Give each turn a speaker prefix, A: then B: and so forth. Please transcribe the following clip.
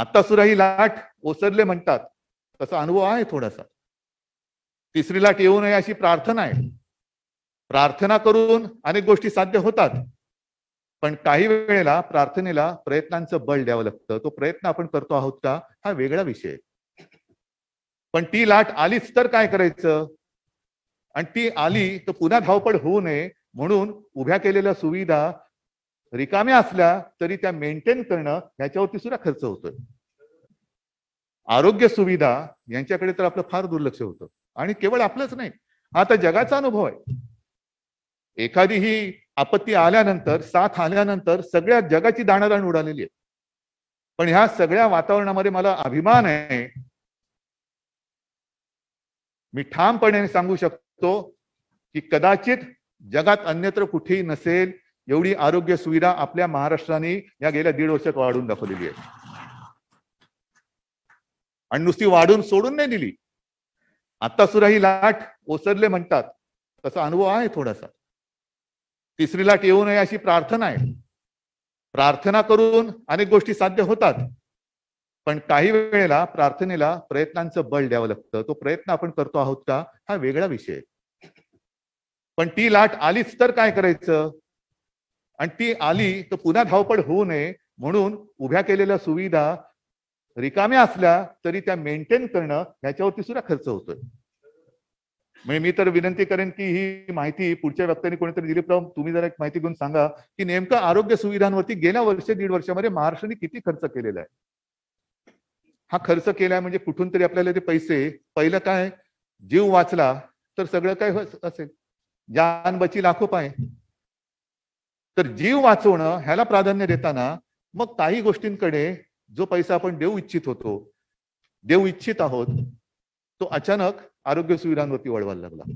A: आता सुद्धा ही लाट ओसरले म्हणतात तसा अनुभव आहे थोडासा तिसरी लाट येऊ नये अशी प्रार्थना आहे प्रार्थना करून अनेक गोष्टी साध्य होतात पण काही वेळेला प्रार्थनेला प्रयत्नांचं बळ द्यावं लागतं तो प्रयत्न आपण करतो आहोत का हा वेगळा विषय पण ती लाट आलीच तर काय करायचं आणि ती आली तर पुन्हा धावपळ होऊ नये म्हणून उभ्या केलेल्या सुविधा रिकाम्या असल्या तरी त्या मेंटेन करणं ह्याच्यावरती सुद्धा खर्च होतोय आरोग्य सुविधा यांच्याकडे तर आपलं फार दुर्लक्ष होतं आणि केवळ आपलंच नाही आता जगाचा अनुभव आहे एखादी ही आपत्ती आल्यानंतर साथ आल्यानंतर सगळ्या जगाची दाणादाण उडालेली आहे पण ह्या सगळ्या वातावरणामध्ये मला अभिमान आहे मी ठामपणे सांगू शकतो की कदाचित जगात अन्यत्र कुठेही नसेल एवढी आरोग्य सुविधा आपल्या महाराष्ट्राने या गेल्या दीड वर्षात वाढून दाखवलेली आहे आणि नुसती वाढून सोडून नाही दिली आता सुद्धा ही लाट ओसरले म्हणतात तसा अनुभव आहे थोडासा तिसरी लाट येऊ नये अशी प्रार्थना आहे प्रार्थना करून अनेक गोष्टी साध्य होतात पण काही वेळेला प्रार्थनेला प्रयत्नांचं बळ द्यावं लागतं तो प्रयत्न आपण करतो आहोत का हा वेगळा विषय पण ती लाट आलीच तर काय करायचं आणि ती आली तर पुन्हा धावपळ होऊ नये म्हणून उभ्या केलेल्या सुविधा रिकाम्या असल्या तरी त्या मेंटेन करणं ह्याच्यावरती सुद्धा खर्च होतोय म्हणजे मी तर विनंती करेन की ही माहिती पुढच्या व्यक्तीने कोणीतरी दिली दिलीपराव तुम्ही जरा एक माहिती घेऊन सांगा की नेमकं आरोग्य सुविधांवरती गेल्या वर्ष दीड वर्षामध्ये महाराष्ट्राने किती खर्च केलेला आहे हा खर्च केलाय म्हणजे कुठून तरी आपल्याला ते पैसे पहिलं काय जीव वाचला तर सगळं काय असेल जान बची लाखो पाय तर जीव वाचवणं ह्याला प्राधान्य देताना मग काही गोष्टींकडे जो पैसा आपण देऊ इच्छित होतो देऊ इच्छित आहोत तो अचानक आरोग्य सुविधांवरती वळवायला लागला